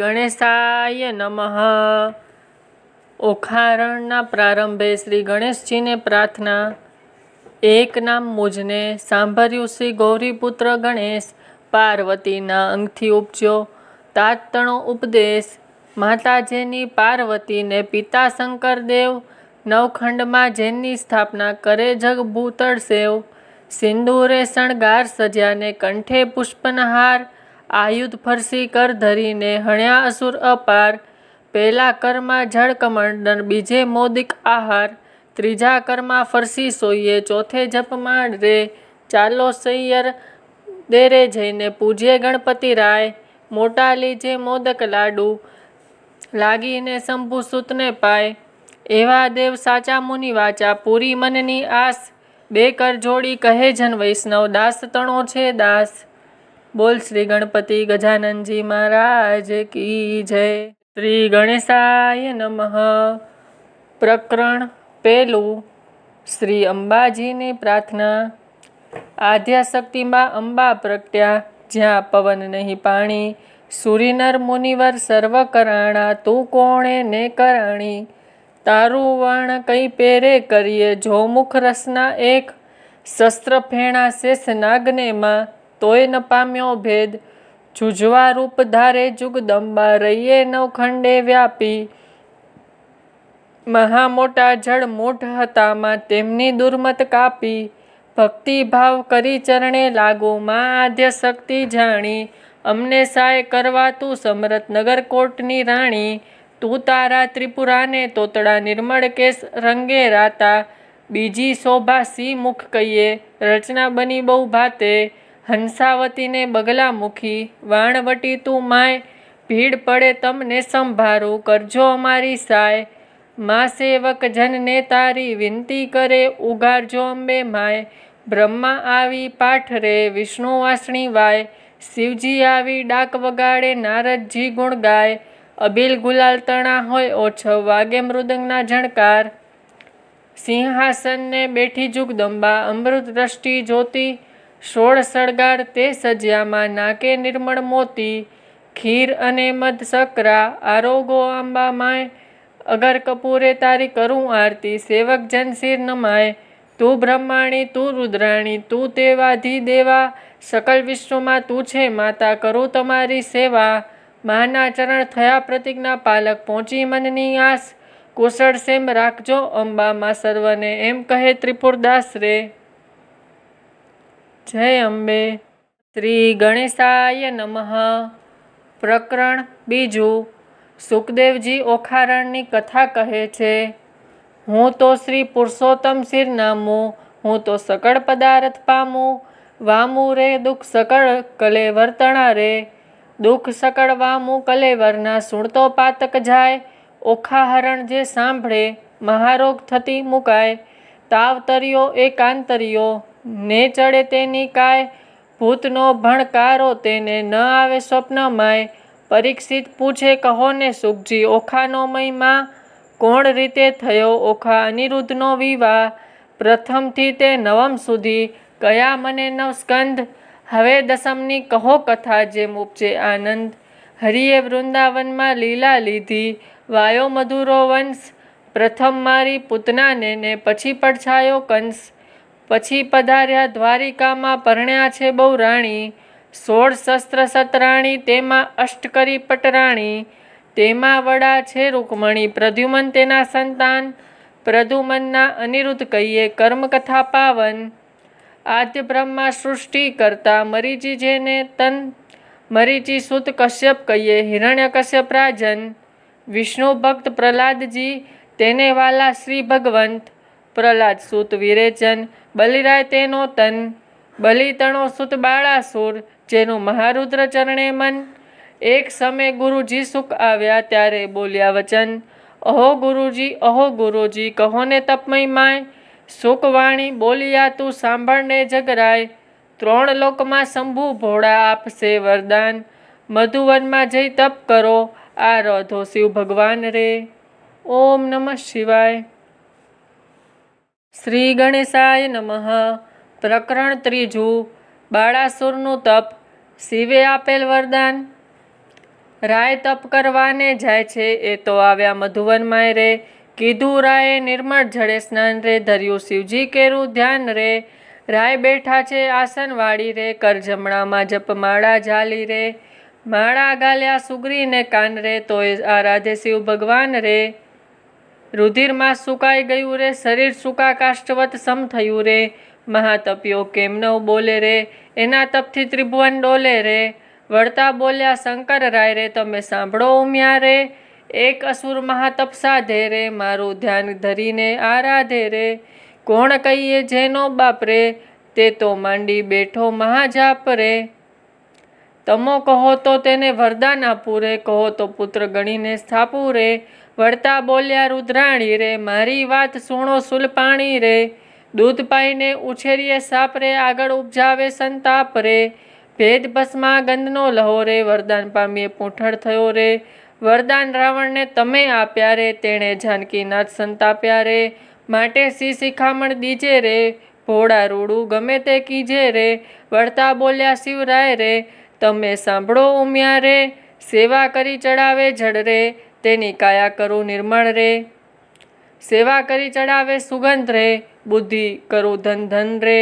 ગણેશાય નમઃ ઓખારણના પ્રારંભે શ્રી ગણેશજીને પ્રાર્થના એક નામ મુજને સાંભળ્યું શ્રી ગૌરીપુત્ર ગણેશ પાર્વતીના અંગથી ઉપજ્યો તાતણો ઉપદેશ માતાજીની પાર્વતીને પિતા શંકરદેવ નવખંડમાં જેની સ્થાપના કરે જગ ભૂતળ સેવ સિંદૂરે શણગાર સજાને કંઠે પુષ્પનહાર આયુધ ફરસી કર ધરીને હણ્યા અસુર અપાર પહેલા કરમાં જળ કમંડન બીજે મોદિક આહાર ત્રીજા કરમાં ફરસી સોઈએ ચોથે જપમાણ રે ચાલો સૈયર દેરે જઈને પૂજ્ય ગણપતિ રાય મોટા લીજે મોદક લાડુ લાગીને શંભુ સૂતને પાય એવા દેવ સાચા મુનિ વાચા પૂરી મનની આસ બે કરજોડી કહે જન વૈષ્ણવ દાસ તણો છે દાસ બોલ શ્રી ગણપતિ ગજાનંદજી મહારાજ કી જય શ્રી ગણેશાય નમઃ પ્રકરણ પહેલું શ્રી અંબાજીની પ્રાર્થના આધ્યાશક્તિમાં અંબા પ્રગટ્યા જ્યાં પવન નહીં પાણી સુરીનર મુનિવર સર્વ કરાણા તું કોણે ને કરાણી તારું વર્ણ કઈ પેરે કરીએ જોમુખ રસના એક શસ્ત્ર ફેણા શેષ નાગનેમાં તોય ન પામ્યો ભેદ જુજવા રૂપ ધારે જુગદંબા રહીએ નવખંડે વ્યાપી મહા મોટા જળ મૂઠ હતામાં તેમની દુર્મત કાપી ભક્તિ ભાવ કરી ચરણે લાગો મા આદ્ય શક્તિ જાણી અમને સહાય કરવા તું સમરત નગર કોટની રાણી તું તારા ત્રિપુરાને તોતડા નિર્મળ કેસ રંગે રાતા બીજી શોભા સી મુખ કહીએ રચના બની બહુ ભાતે હંસાવતીને બગલા મૂકી વાણવટી તું માય ભીડ પડે તમને સંભારું કરજો અમારી સાય મા સેવક જનને તારી વિનતી કરે ઉગારજો અંબે માય બ્રહ્મા આવી પાઠરે વિષ્ણુ વાસણી વાય શિવજી આવી ડાક વગાડે નારદજી ગુણ ગાય અબીલ ગુલાલ તણા હોય ઓછો વાગે મૃદંગના જણકાર સિંહાસનને બેઠી જુગદંબા અમૃત દ્રષ્ટિ જોતી સોળ સળગાર તે સજ્યામાં નાકે નિર્મળ મોતી ખીર અને મધ સકરા આરોગો આંબામાં અગર કપૂરે તારી કરું આરતી સેવક જનશીર નમાય તું બ્રહ્માણી તું રુદ્રાણી તું તેવાધી દેવા સકલ વિશ્વમાં તું છે માતા કરું તમારી સેવા માના ચરણ થયા પ્રતિજ્ઞા પાલક પહોંચી મનની આસ કુશળ સેમ રાખજો અંબામાં સર્વને એમ કહે ત્રિપુરદાસ રે જય અંબે શ્રી ગણેશાય નમઃ પ્રકરણ બીજું સુખદેવજી ઓખારણની કથા કહે છે હું તો શ્રી પુરુષોત્તમ શિરનામું હું તો સકળ પદાર્થ પામું વામું રે દુઃખ સકળ કલે વર્તણા રે દુઃખ સકળ વામું કલે વરના સુણતો પાતક જાય ઓખાહરણ જે સાંભળે મહારોગ થતી મુકાય તાવ તર્યો એ કાંતર્યો ને ચડે તેની કાય ભૂતનો ભણકારો તેને ન આવે સ્વપ્નમાંય પરીક્ષિત પૂછે કહો ને સુખજી ઓખાનો મહિમા કોણ રીતે થયો ઓખા અનિરુદ્ધનો વિવાહ પ્રથમથી તે નવમ સુધી કયા મને નવસ્કંદ હવે દસમની કહો કથા જે મૂપજે આનંદ હરિએ વૃંદાવનમાં લીલા લીધી વાયો મધુરો વંશ પ્રથમ મારી પૂતનાને ને પછી પડછાયો કંસ પછી પધાર્યા દ્વારિકામાં પરણ્યા છે બહુ રાણી સોળ શસ્ત્ર સતરાણી તેમાં અષ્ટકરી પટરાણી તેમાં વડા છે રૂકમણી પ્રદ્યુમન તેના સંતાન પ્રદ્યુમનના અનિરુદ્ધ કહીએ કર્મકથા પાવન આદ્ય બ્રહ્મા સૃષ્ટિ કરતા મરીચી જેને તન મરીચી સુત કશ્યપ કહીએ હિરણ્ય કશ્યપ રાજન વિષ્ણુ ભક્ત પ્રહલાદજી તેને વાલા શ્રી ભગવંત પ્રહલાદ સુત વિરેચન બલિરાય તેનો તન બલિતણો સુત બાળાસુર જેનું મહારુદ્ર ચરણે મન એક સમય ગુરુજી સુખ આવ્યા ત્યારે બોલ્યા વચન અહો ગુરુજી અહો ગુરુજી કહો ને તપમય માય સુખવાણી બોલ્યા તું સાંભળને જગરાય ત્રણ લોકમાં શંભુ ભોળા આપશે વરદાન મધુવનમાં જઈ તપ કરો આ રધો શિવ ભગવાન રે ઓમ નમઃ શિવાય શ્રી ગણેશાય નમઃ પ્રકરણ ત્રીજું બાળાસુરનું તપ શિવે આપેલ વરદાન રાય તપ કરવાને જાય છે એ તો આવ્યા મધુવનમાં રે કીધું રાયે નિર્મળ જળે સ્નાન રે ધર્યું શિવજી કેરું ધ્યાન રે રાય બેઠા છે આસન વાળી રે કર જમણામાં જપ માળા ઝાલી રે માળા ગાલ્યા સુગરીને કાન રે તો એ આરાધે શિવ ભગવાન રે રુધિરમાં સુકાઈ ગયું રે શરીર સુકા કાષ્ટવત સમ થયું રે મહાતપ્યો કેમનો બોલે રે એના તપથી ત્રિભુવન ડોલે રે વળતા બોલ્યા શંકર રાય રે તમે સાંભળો ઉમ્યા રે એક અસુર મહાતપ સાધે રે મારું ધ્યાન ધરીને આરાધે રે કોણ કહીએ જેનો બાપ રે તે તો માંડી બેઠો મહાજાપ રે તમો કહો તો તેને વરદાન આપું રે કહો તો પુત્ર ગણીને સ્થાપું રે વળતા બોલ્યા રુદ્રાણી રે મારી વાત સુણો સુલપાણી રે દૂધ પાઈને ઉછેરીએ સાપ રે આગળ ઉપજાવે સંતાપ રે ભેદ ભસ્મા ગંધનો લહો રે વરદાન પામીએ પૂંઠણ થયો રે વરદાન રાવણને તમે આપ્યા રે તેણે જાનકીનાથ સંતાપ્યા રે માટે સી શિખામણ દીજે રે ભોળા રૂડું ગમે તે કીજે રે વળતા બોલ્યા શિવરાય રે તમે સાંભળો ઉમ્યા રે સેવા કરી ચડાવે જડ રે તેની કાયા કરું નિર્મળ રે સેવા કરી ચડાવે સુગંધ રે બુદ્ધિ કરું ધન ધન રે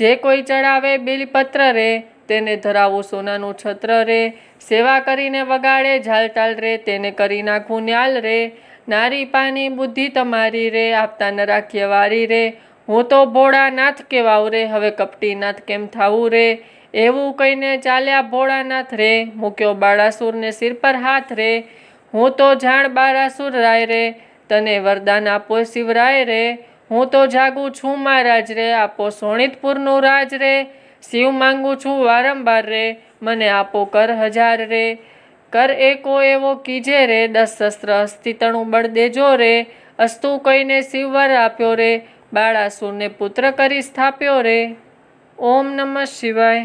જે કોઈ ચડાવે બિલપત્ર રે તેને ધરાવું સોનાનું છત્ર રે સેવા કરીને વગાડે ઝાલટાલ રે તેને કરી નાખું ન્યાલ રે નારી પાની બુદ્ધિ તમારી રે આપતા ન રાખીએ વારી રે હું તો ભોળા ભોળાનાથ કેવાવ રે હવે કપટી નાથ કેમ થાવું રે એવું કહીને ચાલ્યા ભોળાનાથ રે મૂક્યો બાળાસુરને સિર પર હાથ રે હું તો જાણ બારાસુર રાય રે તને વરદાન આપો શિવરાય રે હું તો જાગું છું મહારાજ રે આપો સોણિતપુરનું રાજ રે શિવ માંગુ છું વારંવાર રે મને આપો કર હજાર રે કર એકો એવો કીજે રે દસ શસ્ત્ર અસ્થિતણું બળ દેજો રે અસ્તુ કહીને શિવવર આપ્યો રે બાળાસુરને પુત્ર કરી સ્થાપ્યો રે ઓમ નમઃ શિવાય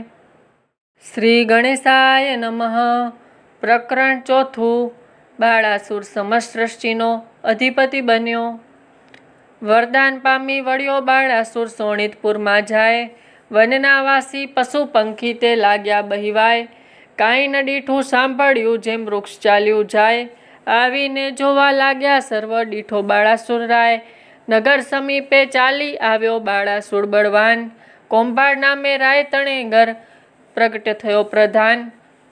શ્રી ગણેશાય નમઃ પ્રકરણ ચોથું બાળાસુર સમસૃષ્ટિનો અધિપતિ બન્યો વરદાન પામી વળ્યો બાળાસુર સોણિતપુરમાં જાય વનનાવાસી પશુ પંખી તે લાગ્યા બહિવાય કાંઈ ન નડીઠું સાંભળ્યું જેમ વૃક્ષ ચાલ્યું જાય આવીને જોવા લાગ્યા સર્વ દીઠો બાળાસુર રાય નગર સમીપે ચાલી આવ્યો બાળાસુર બળવાન કોંભાળ નામે રાય તણેગર પ્રગટ થયો પ્રધાન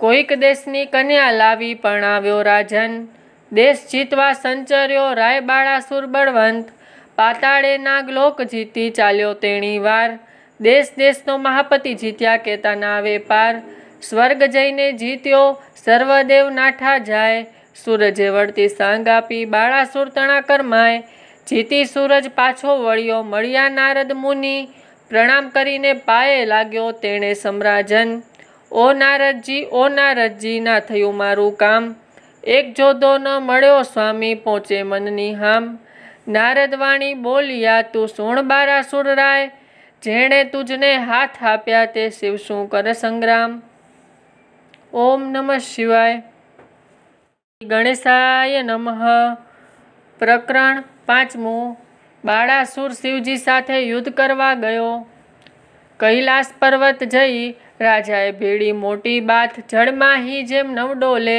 કોઈક દેશની કન્યા લાવી પણ આવ્યો રાજન દેશ જીતવા સંચર્યો રાય બાળાસુર બળવંત પાતાળે નાગલોક જીતી ચાલ્યો તેણી વાર દેશ દેશનો મહાપતિ જીત્યા કેતાના વેપાર સ્વર્ગ જઈને જીત્યો સર્વદેવ નાઠા જાય સૂરજે વળતી સાંગ આપી બાળાસુર તણા કરમાય જીતી સૂરજ પાછો વળ્યો મળ્યા નારદ મુનિ પ્રણામ કરીને પાયે લાગ્યો તેણે સમ્રાજન ઓ નારદજી ઓ નારદજી ના થયું મારું કામ એક જોદો ન મળ્યો સ્વામી પહોંચે મનની હામ નારદવાણી બોલ્યા તું સુણ બારાસુર રાય જેણે તુજને હાથ આપ્યા તે શિવ શું કર સંગ્રામ ઓમ નમઃ શિવાય ગણેશાય નમઃ પ્રકરણ પાંચમું બાળાસુર શિવજી સાથે યુદ્ધ કરવા ગયો કૈલાસ પર્વત જઈ રાજાએ ભેડી મોટી બાથ જળમાહી જેમ નવ ડોલે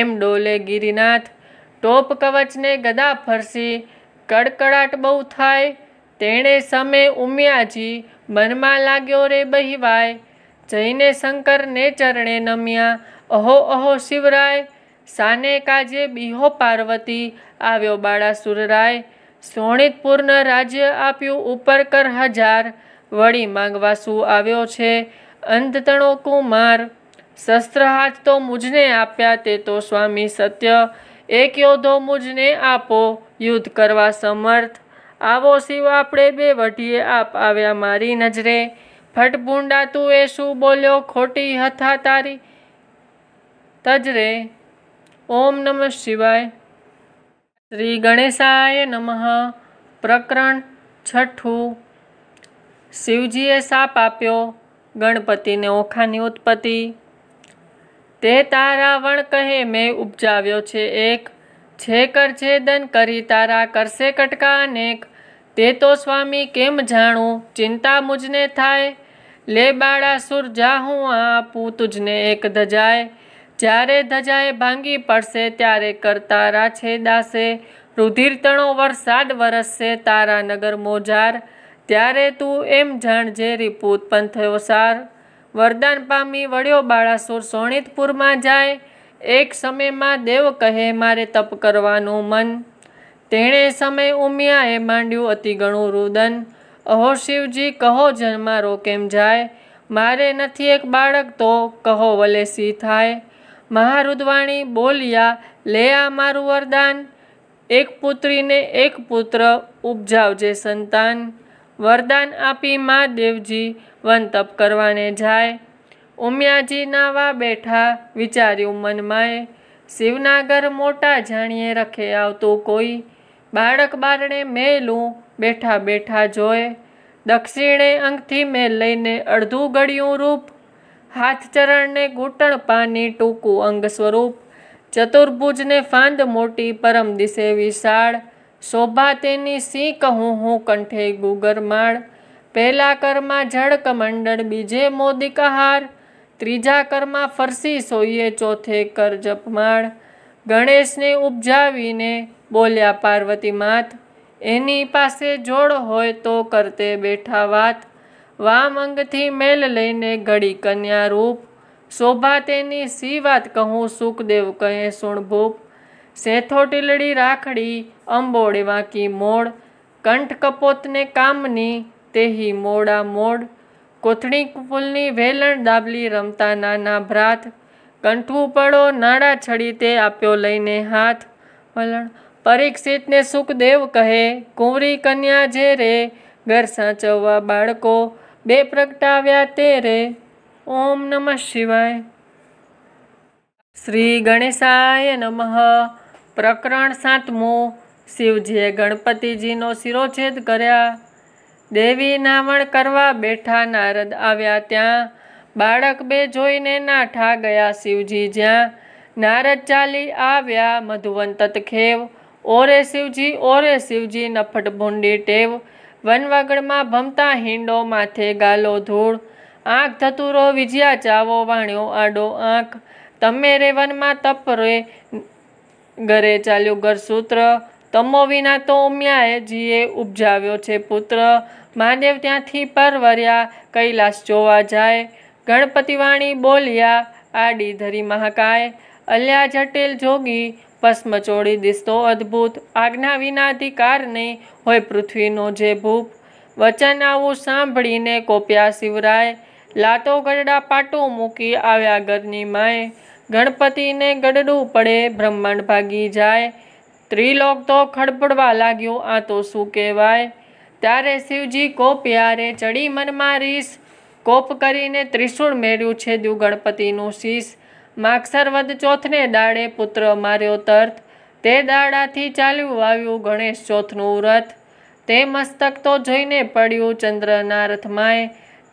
એમ ડોલે ગિરિનાથ ટોપ કવચને ગદા ફરસી કડકડાટ બહુ થાય તેણે સમે ઉમ્યાજી મનમાં લાગ્યો રે બહીવાય જઈને શંકરને ચરણે નમ્યા અહો અહો શિવરાય સાને કાજે બીહો પાર્વતી આવ્યો બાળાસુરરાય સોણિતપુરને રાજ્ય આપ્યું ઉપર કર હજાર વળી માંગવા શું આવ્યો છે અંધતણો કુમાર શસ્ત્ર હાથ તો મુજને આપ્યા તે તો સ્વામી સત્ય એક યોદ્ધો મુજને આપો યુદ્ધ કરવા સમર્થ આવો શિવ આપણે બે વઢીએ આપ આવ્યા મારી નજરે ફટભૂંડા તું એ શું બોલ્યો ખોટી હથા તારી તજરે ઓમ નમઃ શિવાય શ્રી ગણેશાય નમઃ પ્રકરણ છઠ્ઠું શિવજીએ સાપ આપ્યો ગણપતિને ઓખાની ઉત્પત્તિ તે તારા વણ કહે મેં ઉપજાવ્યો છે એક છે છેદન કરી તારા કરશે કટકા અનેક તે તો સ્વામી કેમ જાણું ચિંતા મુજને થાય લે બાળા સુર જા હું આપું તુજને એક ધજાય જ્યારે ધજાએ ભાંગી પડશે ત્યારે કરતારા છે દાસે રુધિરતણો વરસાદ વરસશે તારા નગર મોજાર ત્યારે તું એમ જાણજે રીપૂત થયો સાર વરદાન પામી વળ્યો બાળાસુર સોણિતપુરમાં જાય એક સમયમાં દેવ કહે મારે તપ કરવાનું મન તેણે સમય ઉમિયાએ માંડ્યું અતિ ઘણું રુદન અહો શિવજી કહો જન્મારો કેમ જાય મારે નથી એક બાળક તો કહો વલે સી થાય મહારુદવાણી બોલ્યા લે આ મારું વરદાન એક પુત્રીને એક પુત્ર ઉપજાવજે સંતાન વરદાન આપી મહાદેવજી વન તપ કરવાને જાય ઉમિયાજી નાવા બેઠા વિચાર્યું મનમાંએ શિવનાગર મોટા જાણીએ રખે આવતું કોઈ બાળક બારણે મેલું બેઠા બેઠા જોએ દક્ષિણે અંગથી મેલ લઈને અડધું ગળ્યું રૂપ હાથ ચરણને ઘૂંટણ પાની ટૂંકું અંગ સ્વરૂપ ચતુર્ભુજને ફાંદ મોટી પરમ દિશે વિશાળ શોભા તેની સી કહું હું કંઠે ગુગરમાળ પહેલા કરમાં જળ કમંડળ બીજે મોદિકાહાર ત્રીજા કરમાં ફરસી સોઈએ ચોથે કર જપમાળ ગણેશને ઉપજાવીને બોલ્યા પાર્વતી માત એની પાસે જોડ હોય તો કરતે બેઠા વાત વામ અંગથી મેલ લઈને ઘડી કન્યા રૂપ શોભા તેની સી વાત કહું સુખદેવ કહે સુણભૂપ સેથો ટીલડી રાખડી અંબોડે વાંકી મોડ કંઠ કપોતને કામની તેહી મોડા મોડ કોથળી કુપુલની વેલણ દાબલી રમતા નાના ભ્રાત કંઠવું પડો નાડા છડી તે આપ્યો લઈને હાથ વલણ પરીક્ષિતને સુખદેવ કહે કુંવરી કન્યા જે રે ઘર સાચવવા બાળકો બે પ્રગટાવ્યા તે રે ઓમ નમઃ શિવાય શ્રી ગણેશાય નમઃ પ્રકરણ સાતમું શિવજીએ ગણપતિજીનો શિરોછેદ કર્યા દેવી નાવણ કરવા બેઠા નારદ આવ્યા ત્યાં બાળક બે જોઈને નાઠા ગયા શિવજી જ્યાં નારદ ચાલી આવ્યા મધુવન તતખેવ ઓરે શિવજી ઓરે શિવજી નફટ ભૂંડી ટેવ વનવાગડમાં ભમતા હિંડો માથે ગાલો ધૂળ આંખ ધતુરો વિજયા ચાવો વાણ્યો આડો આંખ તમે રે વનમાં તપ રે ગરે ચાલ્યું ગરસૂત્ર તમો વિના તો ઉમ્યાએ જીએ ઉપજાવ્યો છે પુત્ર મહાદેવ ત્યાંથી પરવર્યા કૈલાસ જોવા જાય ગણપતિવાણી બોલ્યા આડી ધરી મહાકાય અલ્યા જટિલ જોગી ભસ્મ ચોડી દિસતો અદ્ભુત આજ્ઞા વિના અધિકાર નહીં હોય પૃથ્વીનો જે ભૂપ વચન આવું સાંભળીને કોપ્યા શિવરાય લાતો ગરડા પાટો મૂકી આવ્યા ઘરની માએ ગણપતિને ગડડું પડે બ્રહ્માંડ ભાગી જાય ત્રિલોક તો ખડપડવા લાગ્યો આ તો શું કહેવાય ત્યારે શિવજી કોપિયારે ચડી મનમાં રીસ કોપ કરીને ત્રિશૂળ મેળ્યું છે દ્યુ ગણપતિનું શીશ માક્ષરવદ ચોથને દાડે પુત્ર માર્યો તર્થ તે દાડાથી ચાલ્યું આવ્યું ગણેશ ચોથનું વ્રત તે મસ્તક તો જોઈને પડ્યું ચંદ્રના રથમાય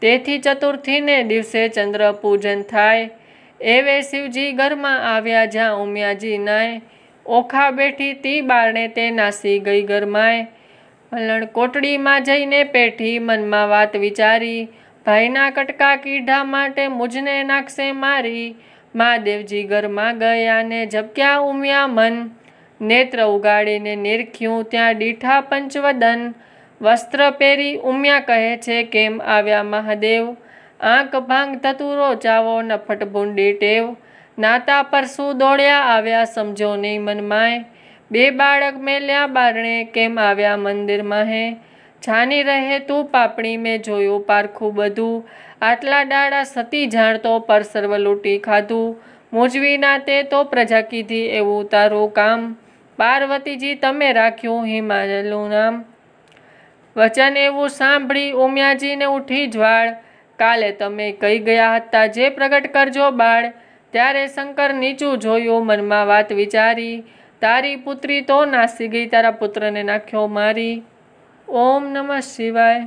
તેથી ચતુર્થીને દિવસે ચંદ્ર પૂજન થાય એવે શિવજી ઘરમાં આવ્યા જ્યાં ઉમિયાજી નાય ઓખા બેઠી તી બારણે તે નાસી ગઈ ગરમાય વલણ કોટડીમાં જઈને પેઠી મનમાં વાત વિચારી ભાઈના કટકા કીઢા માટે મુજને નાખશે મારી મહાદેવજી ઘરમાં ગયા ને ઝબક્યા ઉમ્યા મન નેત્ર ઉગાડીને નિરખ્યું ત્યાં દીઠા પંચવદન વસ્ત્ર પહેરી ઉમ્યા કહે છે કેમ આવ્યા મહાદેવ આંખ ભાંગ થતું રોચાવો નફટ ભૂંડી ટેવ નાતા પર શું દોડ્યા આવ્યા સમજો નહીં મનમાય બે બાળક મેલ્યા બારણે કેમ આવ્યા મંદિરમાં હે જાની રહે તું પાપણી મેં જોયું પારખું બધું આટલા ડાળા સતી જાણતો પર સર્વ લૂંટી ખાધું મોજવી નાતે તો પ્રજા કીધી એવું તારું કામ પાર્વતીજી તમે રાખ્યું હિમાલયનું નામ વચન એવું સાંભળી ઉમિયાજીને ઉઠી જ્વાળ કાલે તમે કહી ગયા હતા જે પ્રગટ કરજો બાળ ત્યારે શંકર નીચું જોયું મનમાં વાત વિચારી તારી પુત્રી તો નાસી ગઈ તારા પુત્રને નાખ્યો મારી ઓમ નમઃ શિવાય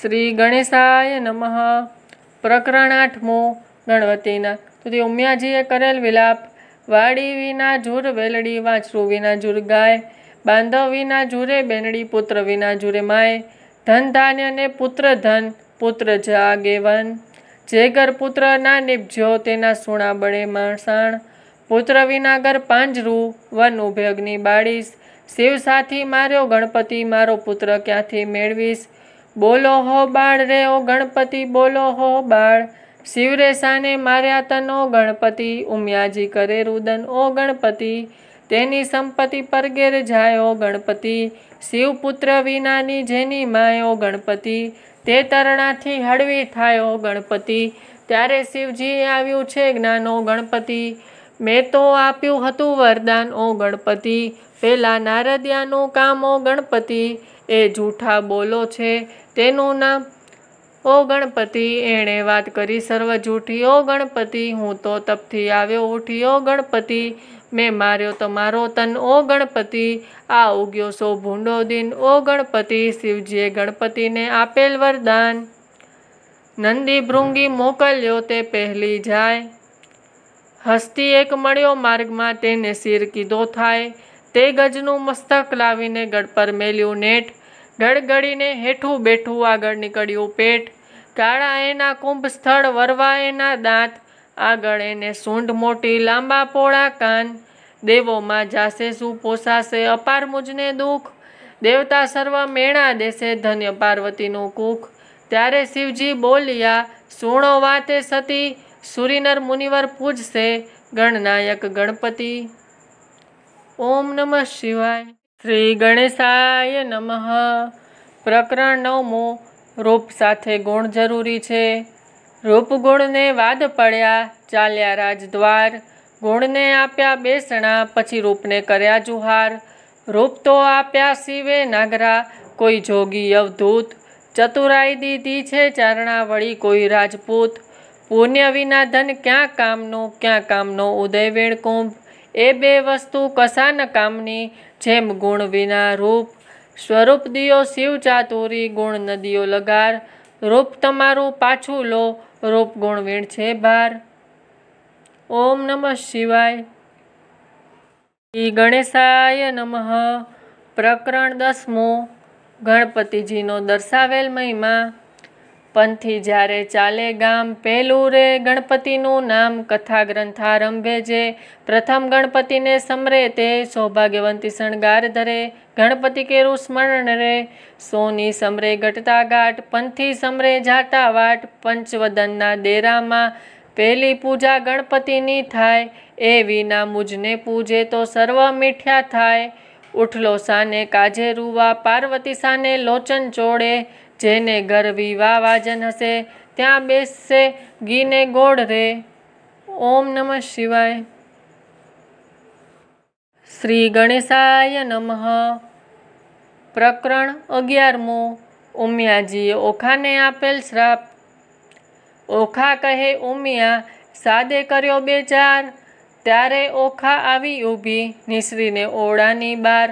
શ્રી ગણેશાય નમઃ પ્રકરણ આઠમું ગણવતીના તો તે ઉમિયાજીએ કરેલ વિલાપ વાડી વિના જુર વેલડી વાંચરું વિના જુર ગાય બાંધવ વિના જુરે બેનડી પુત્ર વિના જુરે માય ધન ધાન્ય ને પુત્ર ધન પુત્ર જાગે વન જે ઘર પુત્ર ના નિપજ્યો તેના સુણા બળે માણસાણ પુત્ર વિનાગર પાંજરું વન ઉભે બાળીશ શિવ સાથી માર્યો ગણપતિ મારો પુત્ર ક્યાંથી મેળવીશ બોલો હો બાળ રે ઓ ગણપતિ બોલો હો બાળ શિવરે સાને માર્યા ઓ ગણપતિ ઉમિયાજી કરે રુદન ઓ ગણપતિ તેની સંપત્તિ પર ગેર ઓ ગણપતિ શિવપુત્ર વિનાની જેની માયો ગણપતિ તે તરણાથી હળવી થાયો ગણપતિ ત્યારે શિવજી આવ્યું છે જ્ઞાન ઓ ગણપતિ મેં તો આપ્યું હતું વરદાન ઓ ગણપતિ પેલા નારદિયાનું કામ ઓ ગણપતિ એ જૂઠા બોલો છે તેનું નામ ઓ ગણપતિ એણે વાત કરી સર્વ જૂઠી ઓ ગણપતિ હું તો તપથી આવ્યો ઉઠી ઓ ગણપતિ મેં માર્યો તો મારો તન ઓ ગણપતિ આ ઉગ્યો સો ભૂંડો દિન ઓ ગણપતિ શિવજીએ ગણપતિને આપેલ વરદાન નંદી ભૃંગી મોકલ્યો તે પહેલી જાય હસ્તી એક મળ્યો માર્ગમાં તેને શિર કીધો થાય તે ગજનું મસ્તક લાવીને ગળ પર મેલ્યું નેટ ગડગડીને હેઠું બેઠું આગળ નીકળ્યું પેટ કાળા એના કુંભ સ્થળ વરવા એના દાંત આગળ એને સૂંઢ મોટી લાંબા પોળા કાન દેવોમાં જાશે શું પોસાશે અપાર મુજને દુઃખ દેવતા સર્વ મેણા દેશે ધન્ય પાર્વતીનું કુખ ત્યારે શિવજી બોલ્યા સુણો વાતે સતી સુરીનર મુનિવર પૂજશે ગણનાયક ગણપતિ ઓમ નમઃ શિવાય શ્રી ગણેશાય નમઃ પ્રકરણ નવમો રૂપ સાથે ગુણ જરૂરી છે રૂપગુણને વાદ પડ્યા ચાલ્યા રાજદ્વાર ગુણને આપ્યા બેસણા પછી રૂપને કર્યા જુહાર રૂપ તો આપ્યા શિવે નાગરા કોઈ જોગી અવધૂત ચતુરાઈ દીધી છે ચારણા વળી કોઈ રાજપૂત પુણ્ય વિના ધન ક્યાં કામનું ક્યાં કામનો ઉદય વેણકુંભ એ બે વસ્તુ કસાન કામની જેમ ગુણ વિના રૂપ સ્વરૂપ દિયો શિવ ચાતુરી ગુણ નદીઓ લગાર રોપ તમારું પાછું લો રોપ ગુણ વીણ છે બાર ઓમ નમઃ શિવાય શ્રી ગણેશાય નમઃ પ્રકરણ દસમું ગણપતિજીનો દર્શાવેલ મહિમા પંથી જ્યારે ચાલે ગામ પહેલું રે ગણપતિનું નામ કથા ગ્રંથ આરંભે જે પ્રથમ ગણપતિને સમરે તે સૌભાગ્યવંતી શણગાર ધરે ગણપતિ કેરું સ્મરણ રે સોની સમરે ઘટતા ઘાટ પંથી સમરે જાતા વાટ પંચવદનના દેરામાં પહેલી પૂજા ગણપતિની થાય એ વિના મુજને પૂજે તો સર્વ મીઠ્યા થાય ઉઠલો સાને કાજે રૂવા પાર્વતી સાને લોચન ચોડે જેને ગરવી વાજન હશે ત્યાં બેસશે ગીને ગોળ રે ઓમ નમઃ શિવાય શ્રી ગણેશાય નમઃ પ્રકરણ અગિયારમું ઉમિયાજીએ ઓખાને આપેલ શ્રાપ ઓખા કહે ઉમિયા સાદે કર્યો બે ચાર ત્યારે ઓખા આવી ઊભી નિસરીને ઓળાની બાર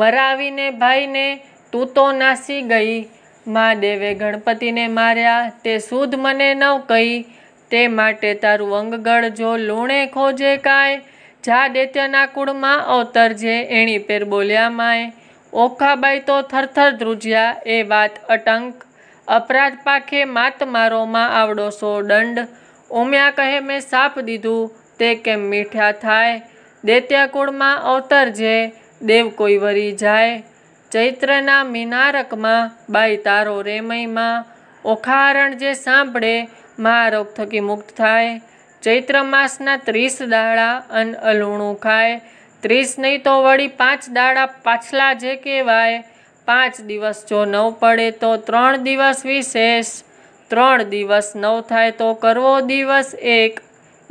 મરાવીને ભાઈને તું તો નાસી ગઈ દેવે ગણપતિને માર્યા તે સુધ મને ન કહી તે માટે તારું અંગગળ જો લૂણે ખોજે કાય જા દૈત્યના કુળમાં અવતરજે એણી પેર બોલ્યા માય ઓખાબાઈ તો થરથર ધ્રુજ્યા એ વાત અટંક અપરાધ પાખે માત મારોમાં આવડો સો દંડ ઉમ્યા કહે મેં સાપ દીધું તે કેમ મીઠા થાય દેત્યા કુળમાં અવતરજે દેવ કોઈ વરી જાય ચૈત્રના મિનારકમાં બાઈ તારો રેમયમાં ઓખારણ જે સાંભળે મહારોગ થકી મુક્ત થાય ચૈત્ર માસના ત્રીસ દાડા અન અલૂણું ખાય ત્રીસ નહીં તો વળી પાંચ દાડા પાછલા જે કહેવાય પાંચ દિવસ જો નવ પડે તો ત્રણ દિવસ વિશેષ ત્રણ દિવસ નવ થાય તો કરવો દિવસ એક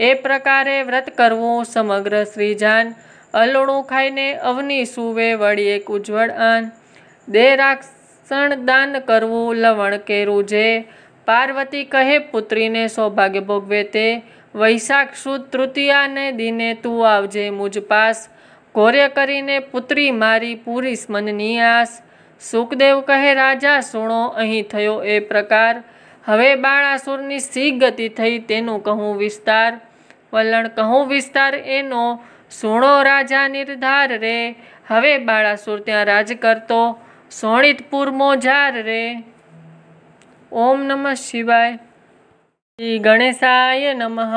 એ પ્રકારે વ્રત કરવું સમગ્ર શ્રીજાન અલણું ખાઈને અવની સુવે વળી એક ઉજ્જવળ આન દેરાક્ષણ દાન કરવું લવણ કેરું જે પાર્વતી કહે પુત્રીને સૌભાગ્ય ભોગવે તે વૈશાખ સુદ તૃતીયાને દિને તું આવજે મુજ પાસ ઘોરે કરીને પુત્રી મારી પૂરી મનની આસ સુખદેવ કહે રાજા સુણો અહીં થયો એ પ્રકાર હવે બાળાસુરની સી ગતિ થઈ તેનું કહું વિસ્તાર વલણ કહું વિસ્તાર એનો સોણો રાજા નિર્ધાર રે હવે બાળાસુર ત્યાં રાજ કરતો સોણિતપુર મોજાર રે ઓમ નમઃ શિવાય શ્રી ગણેશાય નમઃ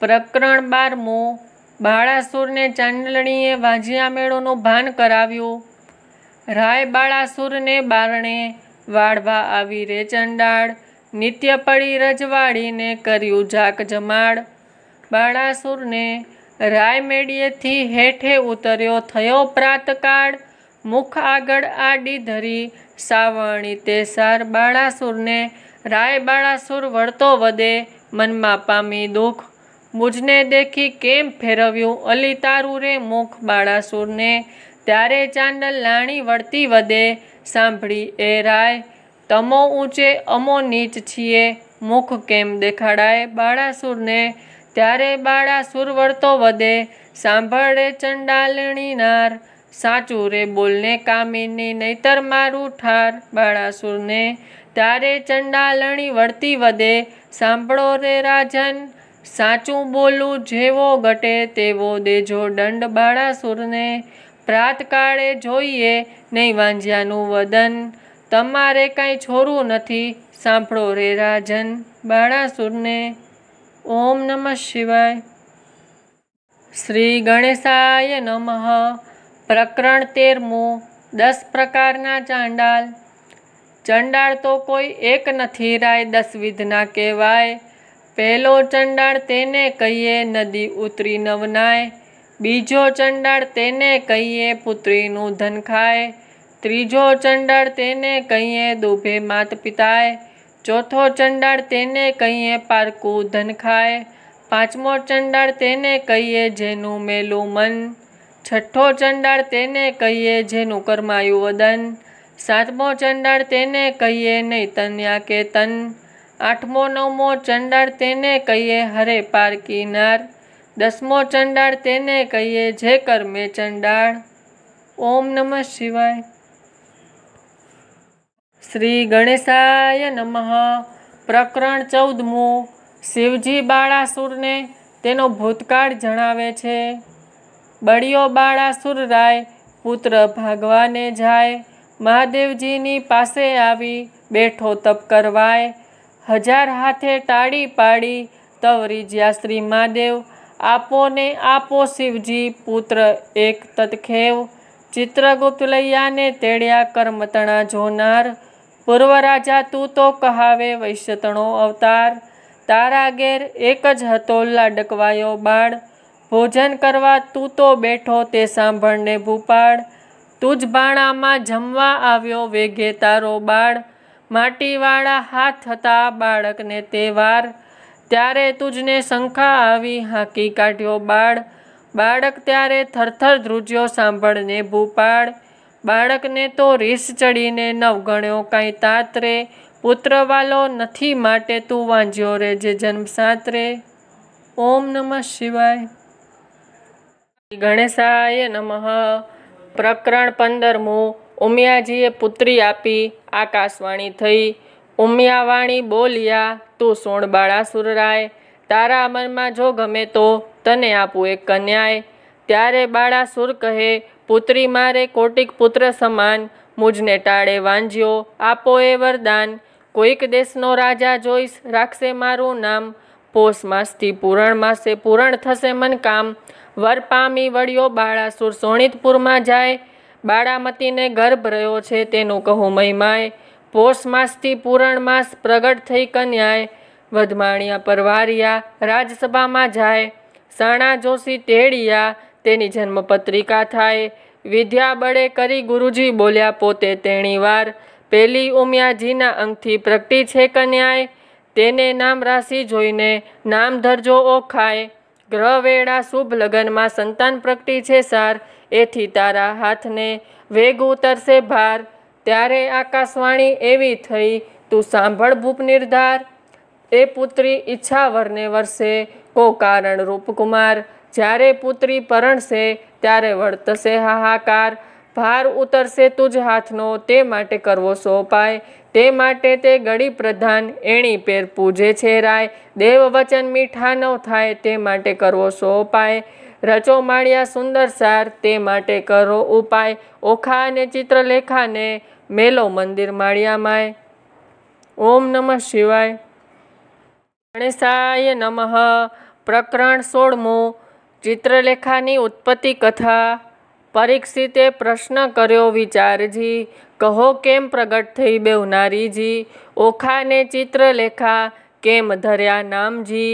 પ્રકરણ બારમો બાળાસુરને ચાંદલણીએ વાજિયા મેળોનું ભાન કરાવ્યું રાય બાળાસુરને બારણે વાળવા આવી રે ચંડાળ નિત્ય પડી રજવાડીને કર્યું જાક જમાડ બાળાસુરને રાયમેડીએથી હેઠે ઉતર્યો થયો પ્રાતકાળ મુખ આગળ આડી ધરી સાવણી તે સાર બાળાસુરને રાય બાળાસુર વળતો વદે મનમાં પામી દુઃખ મુજને દેખી કેમ ફેરવ્યું અલી તારું રે મુખ બાળાસુરને ત્યારે ચાંદલ લાણી વળતી વદે સાંભળી એ રાય તમો ઊંચે અમો નીચ છીએ મુખ કેમ દેખાડાય બાળાસુરને ત્યારે બાળા વળતો વધે સાંભળે ચંડાલણી નાર સાચું રે બોલને કામિની નહીતર મારું ઠાર બાળાસુરને ત્યારે ચંડાલણી વળતી વધે સાંભળો રે રાજન સાચું બોલું જેવો ઘટે તેવો દેજો દંડ બાળાસુરને પ્રાતકાળે જોઈએ નહીં વાંઝ્યાનું વદન તમારે કાંઈ છોરું નથી સાંભળો રે રાજન બાળાસુરને ઓમ નમઃ શિવાય શ્રી ગણેશાય નમઃ પ્રકરણ તેરમું દસ પ્રકારના ચાંડાલ ચંડાળ તો કોઈ એક નથી રાય દસવિધના કહેવાય પહેલો ચંડાળ તેને કહીએ નદી ઉતરી નવનાય બીજો ચંડાળ તેને કહીએ પુત્રીનું ધન ખાય ત્રીજો ચંડાળ તેને કહીએ દુભે માત પિતાય ચોથો ચંડાળ તેને કહીએ પારકું ધન ખાય પાંચમો ચંડાળ તેને કહીએ જેનું મેલું મન છઠ્ઠો ચંડાળ તેને કહીએ જેનું કર્માયું વદન સાતમો ચંડાળ તેને કહીએ નહીં તન્યા કે તન આઠમો નવમો ચંડાળ તેને કહીએ હરે પાર કિનાર દસમો ચંડાળ તેને કહીએ જે કર્મે ચંડાળ ઓમ નમઃ શિવાય શ્રી ગણેશાય નમઃ પ્રકરણ ચૌદમું શિવજી બાળાસુરને તેનો ભૂતકાળ જણાવે છે બળિયો બાળાસુર રાય પુત્ર ભાગવાને જાય મહાદેવજીની પાસે આવી બેઠો તપ કરવાય હજાર હાથે ટાળી પાડી તવરી જ્યાં શ્રી મહાદેવ આપોને આપો શિવજી પુત્ર એક તતખેવ ચિત્રગુપ્ત લૈયાને તેડ્યા કર્મતણા જોનાર પૂર્વ રાજા તું તો કહાવે વૈશ્યતણો અવતાર તારા ઘેર એક જ હતો લાડકવાયો બાળ ભોજન કરવા તું તો બેઠો તે સાંભળને ભૂપાળ તુજ બાણામાં જમવા આવ્યો વેગે તારો બાળ માટીવાળા હાથ હતા બાળકને તે વાર ત્યારે તુજને શંખા આવી હાંકી કાઢ્યો બાળ બાળક ત્યારે થરથર ધ્રુજ્યો સાંભળને ભૂપાળ બાળકને તો રીસ ચડીને નવ ગણ્યો કાંઈ તાત રે પુત્ર વાલો નથી માટે તું વાંજ્યો રે જે જન્મ રે ઓમ નમઃ શિવાય ગણેશાય નમઃ પ્રકરણ પંદરમું ઉમિયાજીએ પુત્રી આપી આકાશવાણી થઈ ઉમિયાવાણી બોલ્યા તું સોણ બાળાસુરરાય તારા અમરમાં જો ગમે તો તને આપું એક કન્યાય ત્યારે બાળાસુર કહે પુત્રી મારે કોટિક પુત્ર સમાન મુજને ટાળે વાંજ્યો આપો એ વરદાન કોઈક દેશનો રાજા જોઈશ રાખશે મારું નામ પોષ માસથી પૂરણ માસે પૂરણ થશે મન કામ વર પામી વળ્યો બાળાસુર સોણિતપુરમાં જાય બાળામતીને ગર્ભ રહ્યો છે તેનું કહું મહિમાય પોષ માસથી પૂરણ માસ પ્રગટ થઈ કન્યાએ વધમાણિયા પરવારિયા રાજસભામાં જાય સાણા જોશી તેડિયા તેની જન્મપત્રિકા થાય વિદ્યા બળે કરી ગુરુજી બોલ્યા પોતે તેણી વાર પેલી ઉમિયાજીના અંગથી પ્રગટી છે કન્યાએ તેને નામ રાશિ જોઈને નામ ધરજો ઓખાય ગ્રહ વેળા શુભ લગ્નમાં સંતાન પ્રગટી છે સાર એથી તારા હાથને વેગ ઉતરશે ભાર ત્યારે આકાશવાણી એવી થઈ તું સાંભળ ભૂપ નિર્ધાર એ પુત્રી ઈચ્છા વરને વરસે કો કારણ રૂપકુમાર જ્યારે પુત્રી પરણશે ત્યારે વર્તશે હાહાકાર ભાર ઉતરશે તુજ હાથનો તે માટે કરવો સોપાય તે માટે તે ગળી પ્રધાન એણી પેર પૂજે છે રાય દેવ વચન મીઠા ન થાય તે માટે કરવો સોપાય રચો માળ્યા સુંદર સાર તે માટે કરો ઉપાય ઓખા અને ચિત્રલેખાને મેલો મંદિર માળ્યા માય ઓમ નમઃ શિવાય ગણેશાય નમઃ પ્રકરણ સોળમું ચિત્રલેખાની ઉત્પત્તિ કથા પરીક્ષિતે પ્રશ્ન કર્યો વિચારજી કહો કેમ પ્રગટ થઈ બેવનારીજી ઓખાને ચિત્રલેખા કેમ ધર્યા નામજી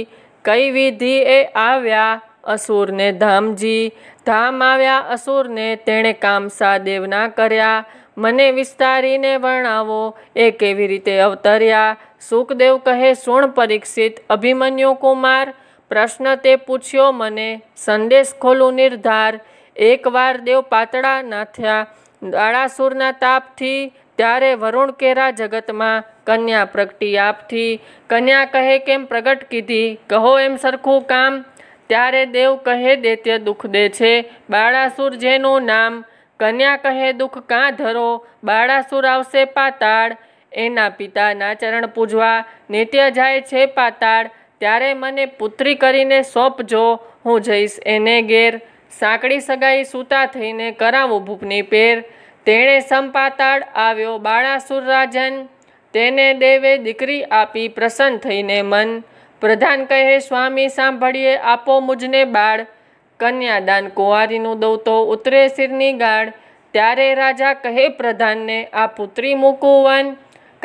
કઈ વિધિ એ આવ્યા અસુરને ધામજી ધામ આવ્યા અસુરને તેણે કામસા દેવના કર્યા મને વિસ્તારીને વર્ણાવો એ કેવી રીતે અવતર્યા સુખદેવ કહે સુણ પરીક્ષિત અભિમન્યુ કુમાર પ્રશ્ન તે પૂછ્યો મને સંદેશ ખોલું નિર્ધાર એકવાર દેવ પાતળા નાથ્યા દાળાસુરના તાપથી ત્યારે વરુણ કેરા જગતમાં કન્યા પ્રગટી આપથી કન્યા કહે કેમ પ્રગટ કીધી કહો એમ સરખું કામ ત્યારે દેવ કહે દેત્ય દુઃખ દે છે બાળાસુર જેનું નામ કન્યા કહે દુઃખ કાં ધરો બાળાસુર આવશે પાતાળ એના પિતાના ચરણ પૂજવા નિત્ય જાય છે પાતાળ ત્યારે મને પુત્રી કરીને સોંપજો હું જઈશ એને ઘેર સાંકડી સગાઈ સૂતા થઈને કરાવું ભૂપની પેર તેણે સંપાતાળ આવ્યો બાળાસુર રાજન તેને દેવે દીકરી આપી પ્રસન્ન થઈને મન પ્રધાન કહે સ્વામી સાંભળીએ આપો મુજને બાળ કન્યાદાન કુંવારીનું દઉં તો ઉતરે શિરની ગાળ ત્યારે રાજા કહે પ્રધાનને આ પુત્રી વન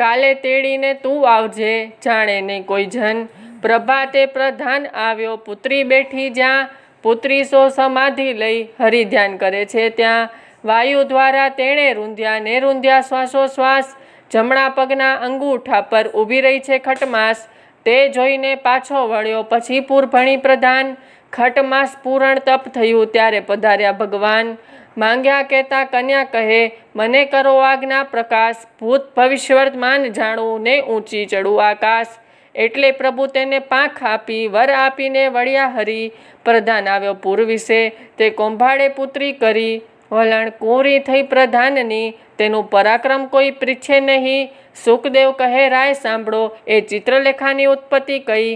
કાલે તેડીને તું આવજે જાણે નહીં કોઈ જન પ્રભાતે પ્રધાન આવ્યો પુત્રી બેઠી જ્યાં પુત્રી સો સમાધિ લઈ હરિધ્યાન કરે છે ત્યાં વાયુ દ્વારા તેણે રૂંધ્યા ને રૂંધ્યા શ્વાસોશ્વાસ જમણા પગના અંગૂઠા પર ઊભી રહી છે ખટમાસ તે જોઈને પાછો વળ્યો પછી પૂરભણી પ્રધાન ખટમાસ પૂરણ તપ થયું ત્યારે પધાર્યા ભગવાન માંગ્યા કહેતા કન્યા કહે મને કરો આજ્ઞા પ્રકાશ ભૂત ભવિષ્યવર્તમાન જાણવું ને ઊંચી ચડું આકાશ એટલે પ્રભુ તેને પાંખ આપી વર આપીને વળ્યા હરી પ્રધાન આવ્યો પૂર્વિશે તે કોંભાળે પુત્રી કરી વલણ કોરી થઈ પ્રધાનની તેનું પરાક્રમ કોઈ પીછે નહીં સુખદેવ કહે રાય સાંભળો એ ચિત્રલેખાની ઉત્પત્તિ કહી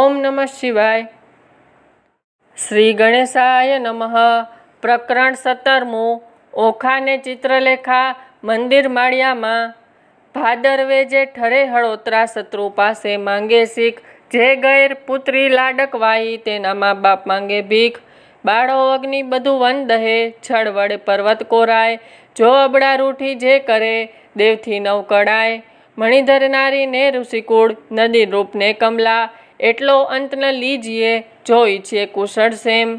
ઓમ નમઃ શિવાય શ્રી ગણેશાય નમઃ પ્રકરણ સત્તરમું ઓખાને ચિત્રલેખા મંદિર માળિયામાં ભાદરવે જે ઠરે હળોતરા શત્રુ પાસે માંગે શીખ જે ગૈર પુત્રી લાડક લાડકવાઈ તેના મા બાપ માંગે ભીખ બાળો અગ્નિ બધું વન દહે છળ વડે પર્વત કોરાય જો અબડા રૂઠી જે કરે દેવથી નવ કડાય મણિધરનારી ને ઋષિકુળ નદી રૂપને કમલા એટલો અંત ન લીજીએ જો ઈચ્છીએ કુશળ સેમ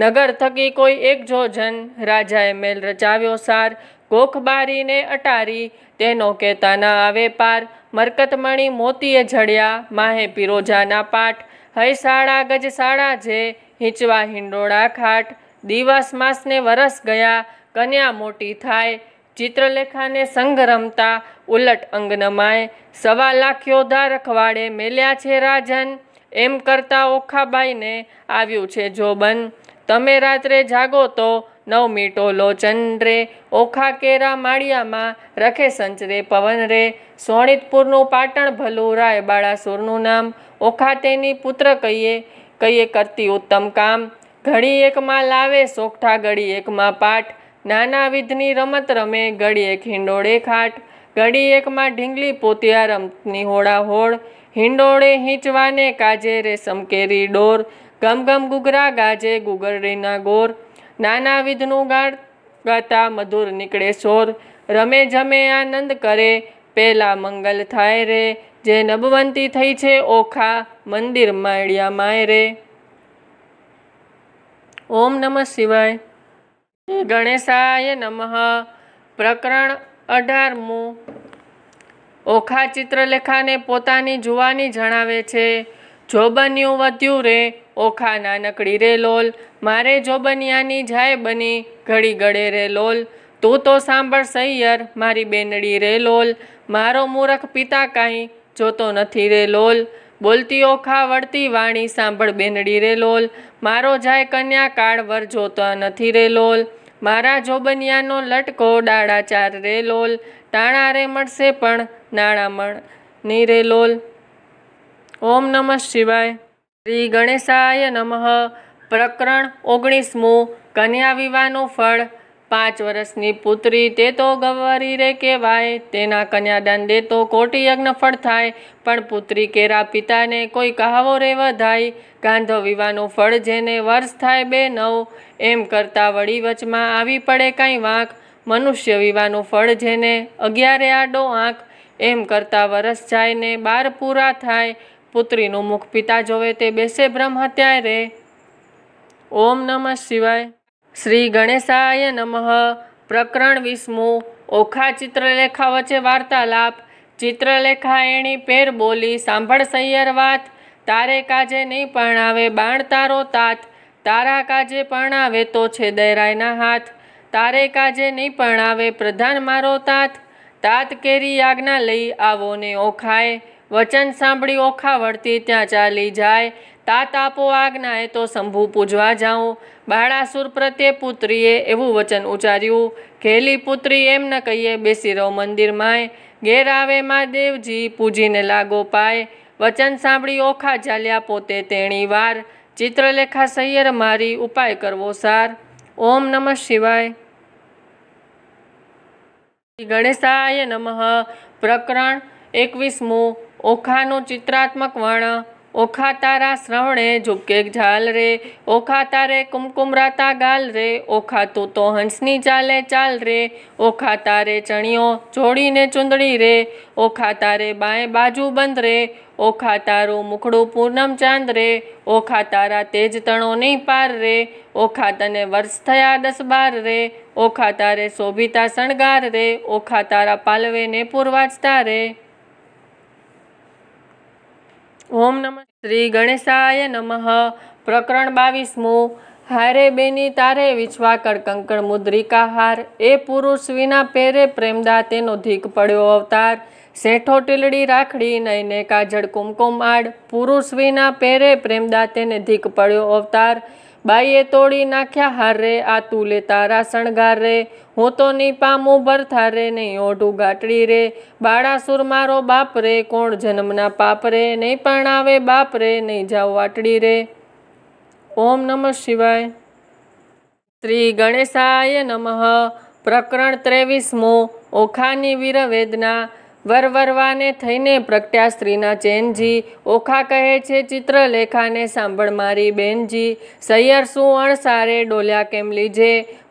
નગર થકી કોઈ એક જોજન રાજાએ મેલ રચાવ્યો સાર કોખ અટારી તેનો કહેતાના આવે પાર મરકતમણી મોતીએ જડ્યા માહે પિરોજાના પાઠ હૈ સાળા ગજ સાળા જે હિંચવા હિંડોળા ખાટ દિવસ માસને વરસ ગયા કન્યા મોટી થાય ચિત્રલેખાને સંગ રમતા ઉલટ અંગનમાય સવા લાખ યોદ્ધા રખવાડે મેલ્યા છે રાજન એમ કરતા ઓખાબાઈને આવ્યું છે જોબન તમે રાત્રે જાગો તો નવમી લોચન રે ઓખા કેરા માળિયામાં રખે સંચરે પવન રે સોણિતપુરનું પાટણ ભલું રાયબાળા સુરનું નામ ઓખા તેની પુત્ર કહીએ કહીએ કરતી ઉત્તમ કામ ઘડી એકમાં લાવે સોખઠા ઘડી એકમાં પાઠ નાના વિધની રમત રમે ઘડી એક હિંડોળે ખાટ ઘડી એકમાં ઢીંગલી પોતિયા રમતની હોળાહોળ હિંડોળે હિંચવાને કાજે રે સમકેરી ડોર ગમગમ ગુગરા ગાજે ગુગરડીના ગોર નાના વિધનું ગાળ ગાતા મધુર નીકળે સોર રમે જમે આનંદ કરે પેલા મંગલ થાય રે જે નબવંતી થઈ છે ઓખા મંદિર માળિયા માય રે ઓમ નમઃ શિવાય ગણેશાય નમઃ પ્રકરણ અઢારમું ઓખા ચિત્રલેખાને પોતાની જુવાની જણાવે છે જો બન્યું વધ્યું રે ઓખા નાનકડી રે લોલ મારે જો બન્યાની જાય બની ઘડી ગળે રે લોલ તું તો સાંભળ સૈયર મારી બેનડી રે લોલ મારો મૂરખ પિતા કાંઈ જોતો નથી રે લોલ બોલતી ઓખા વળતી વાણી સાંભળ બેનડી રે લોલ મારો જાય કન્યા કાળ વર જોતો નથી રે લોલ મારા જોબનિયાનો લટકો ડાળા ચાર રે લોલ તાણા રે મળશે પણ નાણામણ ની રે લોલ ઓમ નમઃ શિવાય શ્રી ગણેશાય નમઃ પ્રકરણ ઓગણીસમું કન્યા વિવાહનું ફળ પાંચ વર્ષની પુત્રી તે તો ગવરી રે કહેવાય તેના કન્યાદાન દે તો કોટી યજ્ઞ ફળ થાય પણ પુત્રી કેરા પિતાને કોઈ કહાવો રે વધાય ગાંધો વિવાહનું ફળ જેને વર્ષ થાય બે નવ એમ કરતાં વળી વચમાં આવી પડે કાંઈ વાંક મનુષ્ય વિવાહનું ફળ જેને અગિયારે આડો આંક એમ કરતાં વરસ જાય ને બાર પૂરા થાય પુત્રીનું મુખ પિતા જોવે તે બેસે બ્રહ્મ હત્યાય રે ઓમ નમઃ શિવાય શ્રી ગણેશાય નમઃ પ્રકરણ વીસમું ઓખા ચિત્રલેખા વચ્ચે વાર્તાલાપ ચિત્રલેખા એણી પેર બોલી સાંભળ સૈયર વાત તારે કાજે નહીં પરણાવે બાણ તારો તાત તારા કાજે પરણાવે તો છે દૈરાયના હાથ તારે કાજે નહીં પરણાવે પ્રધાન મારો તાત તાત કેરી આજ્ઞા લઈ આવો ને ઓખાય વચન સાંભળી ઓખા વળતી ત્યાં ચાલી જાય તાત આપો આજ્ઞા એ તો શંભુ પૂજવા જાઉં બાળાસુર પ્રત્યે પુત્રીએ એવું વચન ઉચ્ચાર્યું ઘેલી પુત્રી એમ ન કહીએ બેસી રહો મંદિરમાંય ઘેર આવે મહાદેવજી પૂજીને લાગો પાય વચન સાંભળી ઓખા ચાલ્યા પોતે તેણી વાર ચિત્રલેખા સૈયર મારી ઉપાય કરવો સાર ઓમ નમઃ શિવાય ગણેશાય નમઃ પ્રકરણ એકવીસમું ઓખાનું ચિત્રાત્મક વર્ણ ઓખા તારા શ્રવણે ઝુપકે ઝાલ રે ઓખા તારે કુમકુમ રાતા ગાલ રે ઓખા તું તો હંસની ચાલે ચાલ રે ઓખા તારે ચણિયો જોડીને ચૂંદડી રે ઓખા તારે બાય બાજુ બંધ રે ઓખા તારું મુખડું પૂનમ ચાંદ રે ઓખા તારા તેજ તણો નહીં પાર રે ઓખા તને વર્ષ થયા દસ બાર રે ઓખા તારે શોભિતા શણગાર રે ઓખા તારા પાલવે ને પૂર રે ઓમ નમ શ્રી ગણેશાય નમઃ પ્રકરણ બાવીસમું હારે બેની તારે વિશ્વાકર કંકણ મુદ્રિકા હાર એ પુરુષ વિના પહેરે પ્રેમદા તેનો ધીક પડ્યો અવતાર શેઠો ટીલડી રાખડી નઈને કાજળ કુમકુમ આડ પુરુષ વિના પહેરે પ્રેમદા તેને ધીક પડ્યો અવતાર બાઈએ તોડી નાખ્યા હાર રે આ તું લે તારા શણગાર રે હું તો નહીં પામું ભરથા રે નહીં ઓઢું ગાટડી રે બાળાસુર મારો બાપ રે કોણ જન્મના પાપ રે નહીં પણ આવે બાપ રે નહીં જાઓ વાટડી રે ઓમ નમઃ શિવાય શ્રી ગણેશાય નમઃ પ્રકરણ ત્રેવીસમો ઓખાની વીરવેદના વરવરવાને થઈને પ્રગટ્યા સ્ત્રીના ચેનજી ઓખા કહે છે ચિત્રલેખાને સાંભળ મારી બેનજી સૈયર શું અણસારે ડોલ્યા કેમ લીજે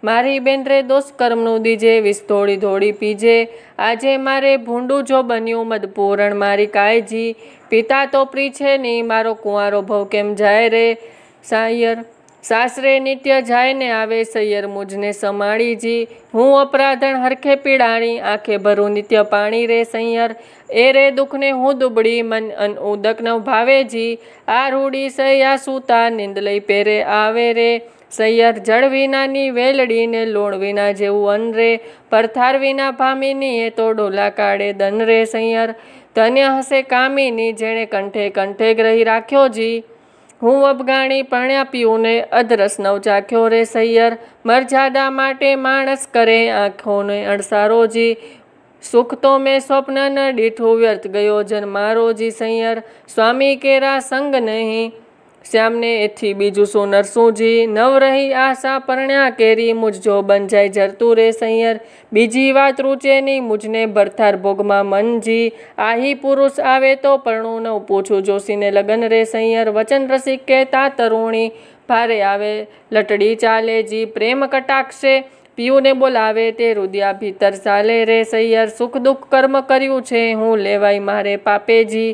મારી બેનરે દુષ્કર્મનું દોષકર્મનું દીજે વિસ્તોડી ધોળી પીજે આજે મારે ભૂંડું જો બન્યું મદપૂરણ મારી કાયજી પિતા તો પ્રી છે નહીં મારો કુંવારો ભવ કેમ જાય રે સાયર સાસરે નિત્ય જાય ને આવે સૈયર મુજને સમાણીજી હું અપરાધણ હરખે પીડાણી આંખે ભરું નિત્ય પાણી રે સૈયર એ રે દુઃખને હું દુબળી મન અન ઉદક નવ ભાવેજી આ રૂડી સૈયા સૂતા નિંદ લઈ પેરે આવે રે સૈયર જળ વિનાની વેલડીને લોણ વિના જેવું અન રે પરથાર વિના ભામીની એ તો ડોલા કાઢે દન રે સૈયર તને હશે કામીની જેણે કંઠે કંઠે ગ્રહી રાખ્યો જી હું અફઘાણી પણ્યા પીઉને અધરસ નવજાખ્યો રે સૈયર મરજાદા માટે માણસ કરે આંખોને અણસારો જી સુખ તો મેં સ્વપ્ન ન દીઠું વ્યર્થ ગયો જન મારો જી સૈયર સ્વામી કેરા સંગ નહીં શ્યામને એથી બીજું શું સૂંજી નવ રહી આશા પરણ્યા કેરી મુજ જો બંજાય જરતું રે સૈયર બીજી વાત રૂચે નહીં મુજને ભરથાર ભોગમાં મનજી આહી પુરુષ આવે તો પરણું નવ પૂછું જોશીને લગન રે સૈયર વચન રસિક કહેતા તરુણી ભારે આવે લટડી ચાલે જી પ્રેમ કટાક્ષે પીયુને બોલાવે તે રુદિયા ભીતર ચાલે રે સૈયર સુખ દુઃખ કર્મ કર્યું છે હું લેવાય મારે પાપેજી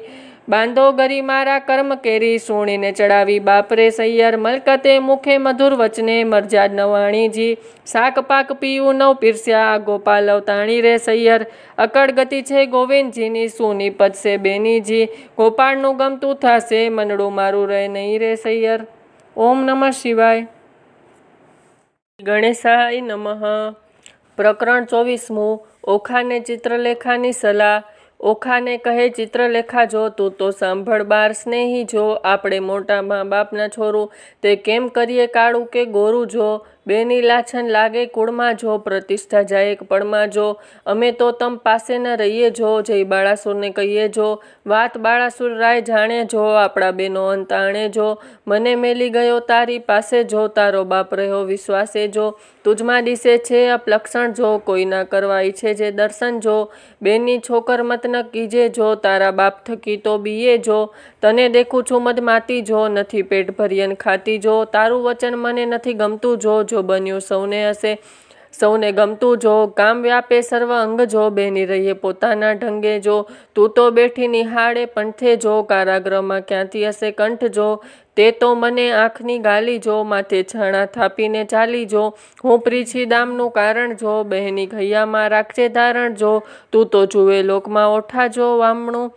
બાંધો ગરી મારા કર્મ કેરી સુણીને ચડાવી બાપરે સૈયર મલકતે મુખે મધુર વચને મરજાદ નવાણીજી શાક પાક પીયું નવ પીરસ્યા ગોપાલ અવતાણી રે સૈયર અકળ ગતિ છે ગોવિંદજીની સુની પદશે બેનીજી ગોપાળનું ગમતું થશે મંડળું મારું રહે નહીં રે સૈયર ઓમ નમઃ શિવાય ગણેશાય નમઃ પ્રકરણ ચોવીસમું ઓખાને ચિત્રલેખાની સલાહ ઓખાને કહે ચિત્રલેખા જો તું તો સાંભળ બાર સ્નેહી જો આપણે મોટા મા બાપના છોરું તે કેમ કરીએ કાળું કે ગોરું જો બેની લાછન લાગે કુળમાં જો પ્રતિષ્ઠા જાય પણમાં જો અમે તો તમ પાસે ન રહીએ જો જય બાળાસુરને કહીએ જો વાત બાળાસુર રાય જાણે જો આપણા બેનો અંત આણે જો મને મેલી ગયો તારી પાસે જો તારો બાપ રહ્યો વિશ્વાસે જો તુજમાં દિશે છે અપલક્ષણ જો કોઈ ના કરવા ઈચ્છે જે દર્શન જો બેની છોકર મત ન કીજે જો તારા બાપ થકી તો બીએ જો તને દેખું છું મધ માતી જો નથી પેટ ભરિયન ખાતી જો તારું વચન મને નથી ગમતું જો જો બન્યું સૌને હશે સૌને ગમતું જો કામ વ્યાપે સર્વ અંગ જો બેની રહીએ પોતાના ઢંગે જો તું તો બેઠી નિહાળે પંથે જો કારાગ્રહમાં ક્યાંથી હશે કંઠ જો તે તો મને આંખની ગાલી જો માથે છણા થાપીને ચાલી જો હું પ્રીછી દામનું કારણ જો બહેની ઘૈયામાં રાખજે ધારણ જો તું તો જુએ લોકમાં ઓઠા જો વામણું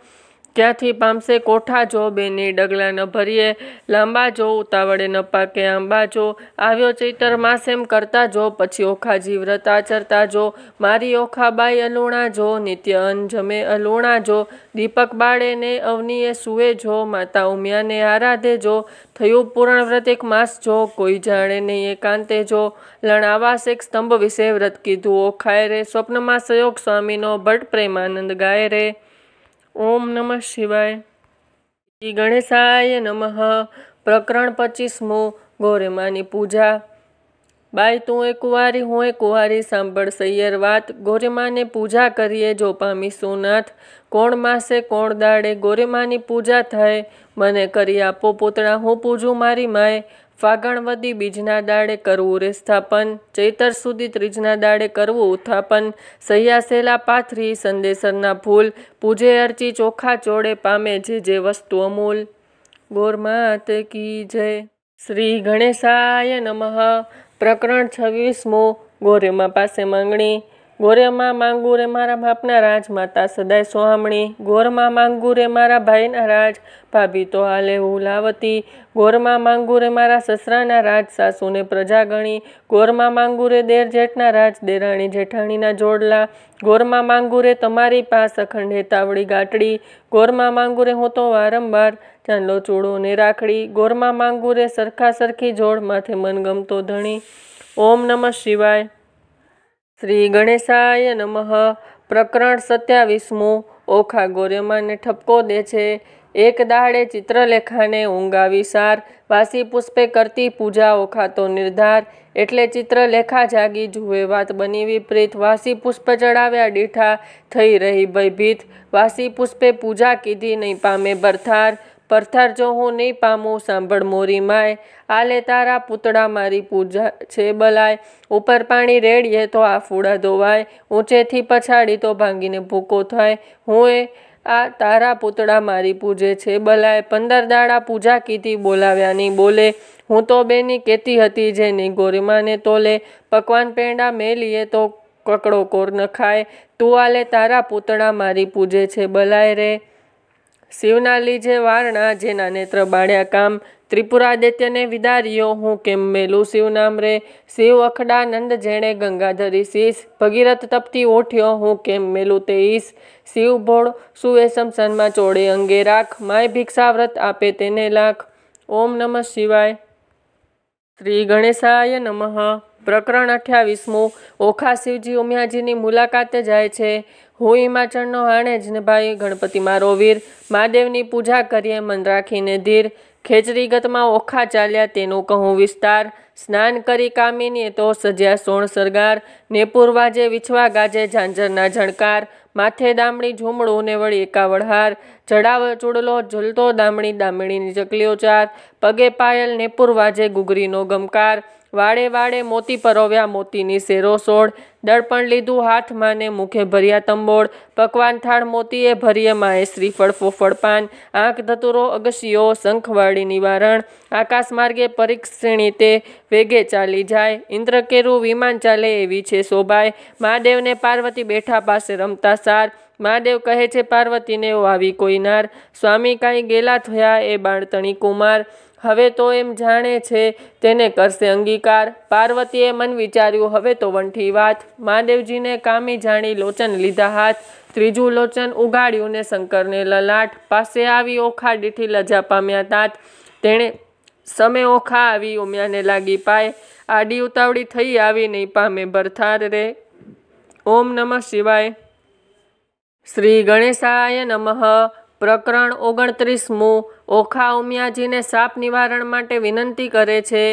ક્યાંથી પામશે કોઠા જો બેની ડગલા ન ભરીએ લાંબા જો ઉતાવળે ન પાકે આંબા જો આવ્યો ચૈતર માસ એમ કરતા જો પછી ઓખા જીવ વ્રત આચરતા જો મારી ઓખા બાઈ અલુણા જો નિત્ય અન્ન જમે અલુણા જો દીપક બાળે ને અવનીએ સુવે જો માતા ઉમિયાને આરાધે જો થયું પૂરણ વ્રત એક માસ જો કોઈ જાણે નહીં એકાંતે જો લણાવાસ એક સ્તંભ વિશે વ્રત કીધું ઓખાય રે સ્વપ્નમાં સહયોગ સ્વામીનો ભટ્ટ પ્રેમાનંદ ગાય રે ઓમ નમઃ શિવાય શ્રી ગણેશાય નમઃ પ્રકરણ પચીસમો ગોરેમાની પૂજા બાય તું એ કુંવારી હું એ કુંવારી સાંભળ સૈયર વાત ગોરેમાને પૂજા કરીએ જો પામી સોનાથ કોણ માસે કોણ દાડે ગોરેમાની પૂજા થાય મને કરી આપો પોતળા હું પૂજું મારી માય ફાગણવદી બીજના દાડે કરવું રેસ્થાપન ચૈતર સુધી ત્રીજના દાડે કરવું ઉત્થાપન સૈયાસેલા પાથરી સંદેશરના ફૂલ પૂજે અર્ચી ચોખા ચોડે પામે જે જે વસ્તુ અમૂલ ગોરમાત કી જય શ્રી ગણેશાય નમઃ પ્રકરણ છવ્વીસમું ગોરેમા પાસે માંગણી ગોરેમાં માંગુ રે મારા બાપના રાજ માતા સદાય સોહામણી ગોરમાં માંગુ રે મારા ભાઈના રાજ ભાભી તો હાલે ઉલાવતી ગોરમાં માંગુ રે મારા સસરાના રાજ સાસુને પ્રજા ગણી ગોરમાં માંગુ રે દેર જેઠના રાજ દેરાણી જેઠાણીના જોડલા ગોરમાં માંગુ રે તમારી પાસ અખંડ હેતાવડી ગાટડી ગોરમાં માંગુ રે હું તો વારંવાર ચાંદલો ચૂડો ને રાખડી ગોરમાં માંગુ રે સરખા સરખી જોડ માથે મનગમતો ધણી ઓમ નમઃ શિવાય શ્રી ગણેશાય નમઃ પ્રકરણ સત્યાવીસમું ઓખા ગોર્યમાને ઠપકો દે છે એક દાડે ચિત્રલેખાને ઊંઘા વિસાર વાસી પુષ્પે કરતી પૂજા ઓખાતો નિર્ધાર એટલે ચિત્રલેખા જાગી જુએ વાત બની વિપરીત વાસી પુષ્પ ચડાવ્યા દીઠા થઈ રહી ભયભીત વાસી પુષ્પે પૂજા કીધી નહીં પામે બરથાર પરથાર જો હું નહીં પામું સાંભળ મોરી માય આલે તારા પૂતળા મારી પૂજા છે બલાય ઉપર પાણી રેડીએ તો આ ફૂડા ધોવાય ઊંચેથી પછાડી તો ભાંગીને ભૂકો થાય હું એ આ તારા પૂતળા મારી પૂજે છે બલાય પંદર દાડા પૂજા કીધી બોલાવ્યા નહીં બોલે હું તો બેની કહેતી હતી જેની ગોરીમાને તોલે પકવાન પેંડા મેલીએ તો કકડો કોર ન ખાય તું આલે તારા પૂતળા મારી પૂજે છે બલાય રે શિવના લીજે વારણા જેના નેત્ર બાળ્યા કામ ત્રિપુરાદિત્યને વિદાર્યો હું કેમ મેલું શિવનામ રે શિવ અખડાનંદ જેણે ગંગાધરી શીશ ભગીરથ તપતી ઓઠ્યો હું કેમ મેલું તે ઈશ શિવ ભોળ સુએ શમશાનમાં ચોડે અંગે રાખ માય ભિક્ષાવ્રત આપે તેને લાખ ઓમ નમઃ શિવાય શ્રી ગણેશાય નમઃ પ્રકરણ અઠ્યાવીસમું ઓખા શિવજી ઉમિયાજીની મુલાકાતે જાય છે હું હિમાચળનો હાણેજ ભાઈ ગણપતિ મારો વીર મહાદેવની પૂજા કરીએ મન રાખીને ધીર ખેચરી ગતમાં ઓખા ચાલ્યા તેનો કહું વિસ્તાર સ્નાન કરી કામીની તો સજ્યા સોણ સરગાર ને પૂર્વાજે વિછવા ગાજે ઝાંઝરના ઝણકાર માથે દામણી ઝુમડું ને વળી એકાવડહાર ચડાવ ચૂડલો ઝૂલતો દામણી દામણીની ચકલીઓ ચાર પગે પાયલ ને પૂર્વાજે ગુગરીનો ગમકાર વાળે વાળે મોતી પરોવ્યા મોતીની શેરો સોળ દળપણ લીધું હાથમાં ને મુખે ભર્યા તંબોળ પકવાન થાળ મોતીએ ભરીએ માએ શ્રીફળ ફોફળ પાન આંખ ધતુરો અગશીઓ શંખવાળી નિવારણ આકાશ માર્ગે પરીક્ષિણી તે વેગે ચાલી જાય ઇન્દ્રકેરું વિમાન ચાલે એવી છે શોભાય મહાદેવને પાર્વતી બેઠા પાસે રમતા સાર મહાદેવ કહે છે પાર્વતીને આવી કોઈનાર સ્વામી કાંઈ ગેલા થયા એ બાળતણી કુમાર હવે તો એમ જાણે છે તેને કરશે અંગીકાર પાર્વતીએ મન વિચાર્યું હવે તો વંઠી વાત મહાદેવજીને કામી જાણી લોચન લીધા હાથ ત્રીજું લોચન ઉગાડ્યું ને શંકરને લલાટ પાસે આવી ઓખા દીઠી લજા પામ્યા તાત તેણે સમે ઓખા આવી ઉમ્યાને લાગી પાય આડી ઉતાવળી થઈ આવી નહીં પામે ભરથાર રે ઓમ નમઃ શિવાય શ્રી ગણેશાય નમઃ પ્રકરણ ઓગણત્રીસમું ઓખા ઉમિયાજીને સાપ નિવારણ માટે વિનંતી કરે છે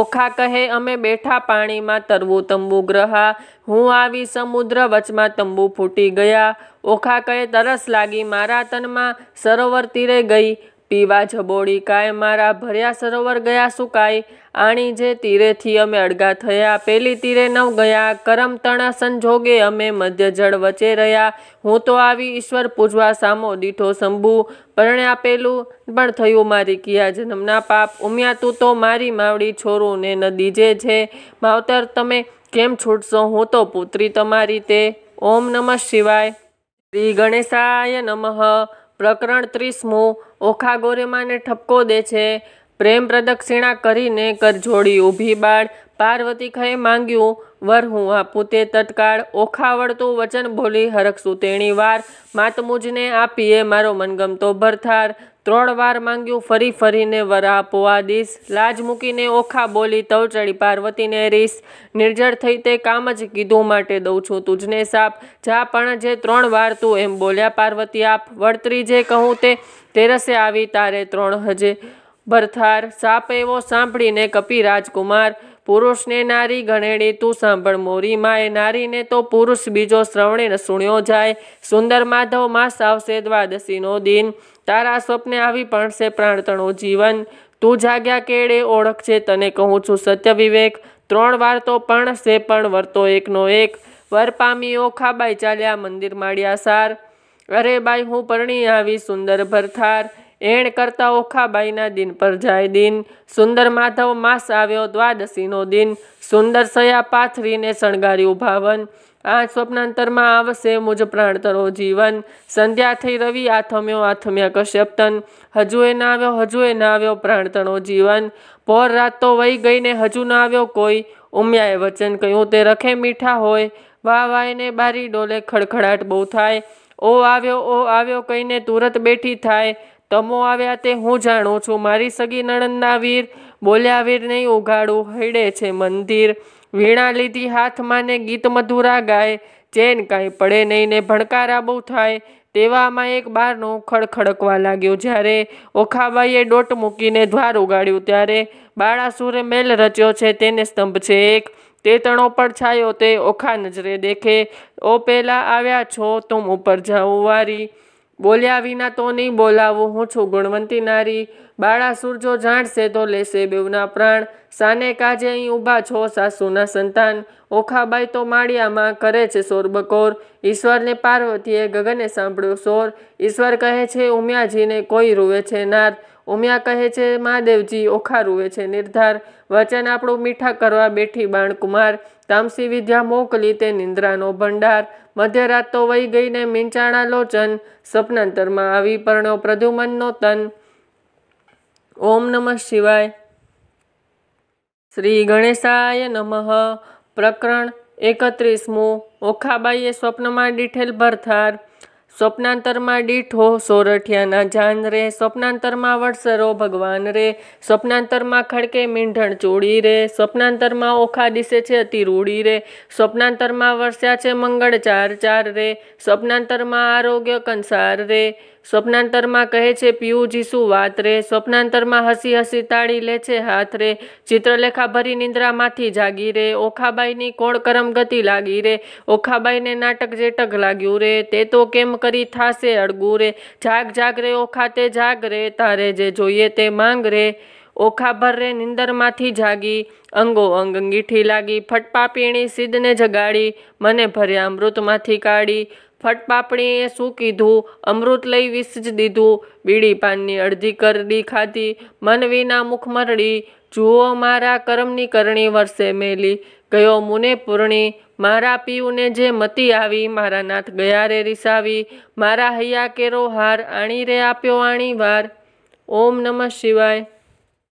ઓખા કહે અમે બેઠા પાણીમાં તરવું તંબુ ગ્રહા હું આવી સમુદ્ર વચમાં તંબુ ફૂટી ગયા ઓખા કહે તરસ લાગી મારા તનમાં સરોવર તીરે ગઈ પીવા જબોડી કાય મારા ભર્યા સરોવર ગયા સુકાય આણી જે તીરેથી અમે અડગા થયા પેલી તીરે નવ ગયા કરમ તણા સંજોગે અમે મધ્ય જળ વચ્ચે રહ્યા હું તો આવી ઈશ્વર પૂજવા સામો દીઠો શંભુ પરણ્યા પેલું પણ થયું મારી કિયા જન્મના પાપ ઉમિયા તું તો મારી માવડી છોરું ને નદી જે છે માવતર તમે કેમ છૂટશો હું તો પુત્રી તમારી તે ઓમ નમઃ શિવાય શ્રી ગણેશાય નમઃ પ્રકરણ ત્રીસમું ઓખા ગોરેમાને ઠપકો દે છે પ્રેમ પ્રદક્ષિણા કરીને કરજોડી ઊભી બાળ પાર્વતી ખએ માંગ્યું વર હું આપું તે તત્કાળ ઓખા વળતું વચન બોલી હરખશું તેણી વાર માતમુજને આપીએ મારો મનગમતો ભરથાર ત્રણ વાર માંગ્યું ફરી ફરીને વરા દીશ લાજ મૂકીને ઓખા બોલી ચડી પાર્વતીને રીસ નિર્જળ થઈ તે કામ જ કીધું માટે દઉં છું તુજને સાપ જા પણ જે ત્રણ વાર તું એમ બોલ્યા પાર્વતી આપ વળતરી જે કહું તે તેરસે આવી તારે ત્રણ હજે ભરથાર સાપ એવો સાંભળીને કપી રાજકુમાર પુરુષને નારી ગણેડી તું સાંભળ મોરી માએ નારીને તો પુરુષ બીજો શ્રવણે સુણ્યો જાય સુંદર માધવ માસ આવશે દ્વાદશીનો દિન તારા સ્વપ્ને આવી ભણશે પ્રાણતણું જીવન તું જાગ્યા કેળે ઓળખજે તને કહું છું સત્ય વિવેક ત્રણ વાર તો પણ પણશે પણ વર્તો એકનો એક વર પામી ઓખાબાઈ ચાલ્યા મંદિર માળ્યા સાર અરે બાઈ હું પરણી આવી સુંદર ભરથાર એણ કરતા ઓખાબાઈના દિન પર જાય દિન સુંદર માધવ માસ આવ્યો દ્વાદશીનો દિન સુંદર સયા પાથરીને શણગાર્યું ભાવન આ સ્વપ્નાંતરમાં આવશે મુજ પ્રાણતરો જીવન સંધ્યા થઈ રવિ આથમ્યો આથમ્યા કશ્યપતન હજુ એ ના આવ્યો હજુ એ ના આવ્યો પ્રાણતણો જીવન પોર રાત તો વહી ગઈને હજુ ના આવ્યો કોઈ ઉમ્યાએ વચન કહ્યું તે રખે મીઠા હોય વા વાયને બારી ડોલે ખડખડાટ બહુ થાય ઓ આવ્યો ઓ આવ્યો કહીને તુરત બેઠી થાય તમો આવ્યા તે હું જાણું છું મારી સગી નણંદના વીર બોલ્યા વીર નહીં ઉઘાડું હૈડે છે મંદિર વીણા લીધી હાથમાં ને ગીત મધુરા ગાય ચેન કાંઈ પડે નહીં ને ભણકારા બહુ થાય તેવામાં એક બારનો ખડખડકવા લાગ્યો જ્યારે ઓખાબાઈએ ડોટ મૂકીને દ્વાર ઉગાડ્યું ત્યારે બાળાસુરે મેલ રચ્યો છે તેને સ્તંભ છે એક તે તણો પર છાયો તે ઓખા નજરે દેખે ઓ પહેલાં આવ્યા છો તું ઉપર જાઉં વારી બોલ્યા વિના તો નહીં બોલાવું હું છું ગુણવંતી નારી બાળાસુર જો જાણશે તો લેશે બેવના પ્રાણ સાને કાજે અહીં ઊભા છો સાસુના સંતાન ઓખાબાઈ તો માળિયામાં કરે છે સોરબકોર ઈશ્વરને પાર્વતીએ ગગને સાંભળ્યો સોર ઈશ્વર કહે છે ઉમિયાજીને કોઈ રૂવે છે નાર ઉમિયા કહે છે મહાદેવજી ઓખા રૂવે છે નિર્ધાર વચન આપણું મીઠા કરવા બેઠી બાણકુમાર તામસી વિદ્યા મોકલી તે નિંદ્રાનો ભંડાર મધ્યરાત તો વહી ગઈને મીંચાણા લોચન સપનાંતરમાં આવી પરણો પ્રદ્યુમનનો તન ઓમ નમઃ શિવાય શ્રી ગણેશાય નમઃ પ્રકરણ એકત્રીસમું ઓખાબાઈએ સ્વપ્નમાં ડીઠેલ ભરથાર સ્વપ્નાંતરમાં દીઠો સોરઠિયાના જાન રે સ્વપ્નાંતરમાં વડસરો ભગવાન રે સ્વપ્નાંતરમાં ખડકે મીંઢણ ચોળી રે સ્વપ્નાંતરમાં ઓખા દિશે છે અતિ રૂડી રે સ્વપ્નાંતરમાં વરસ્યા છે મંગળ ચાર ચાર રે સ્વપ્નાંતરમાં આરોગ્ય કંસાર રે સ્વપ્નાંતરમાં કહે છે પીયુજી શું વાત રે સ્વપ્નાંતરમાં હસી હસી તાળી લે છે હાથ રે ચિત્રલેખા ભરી નિંદ્રામાંથી જાગી રે ઓખાબાઈની કોણ કરમ ગતિ લાગી રે ઓખાબાઈને નાટક જેટક લાગ્યું રે તે તો કેમ કરી થાશે અડગું રે જાગ જાગ રે ઓખા તે જાગ રે તારે જે જોઈએ તે માંગ રે ઓખા ભર રે નિંદરમાંથી જાગી અંગો અંગ અંગીઠી લાગી ફટપા પીણી સિદ્ધને જગાડી મને ભર્યા અમૃતમાંથી કાઢી ફટપાપણીએ શું કીધું અમૃત લઈ વિષ જ દીધું બીડી પાનની અડધી કરડી ખાધી મનવીના મુખ મરડી જુઓ મારા કરમની કરણી વર્ષે મેલી ગયો મુને પૂર્ણી મારા પીઉને જે મતી આવી મારા નાથ ગયા રે રિસાવી મારા હૈયા કેરો હાર આણી રે આપ્યો આણી વાર ઓમ નમઃ શિવાય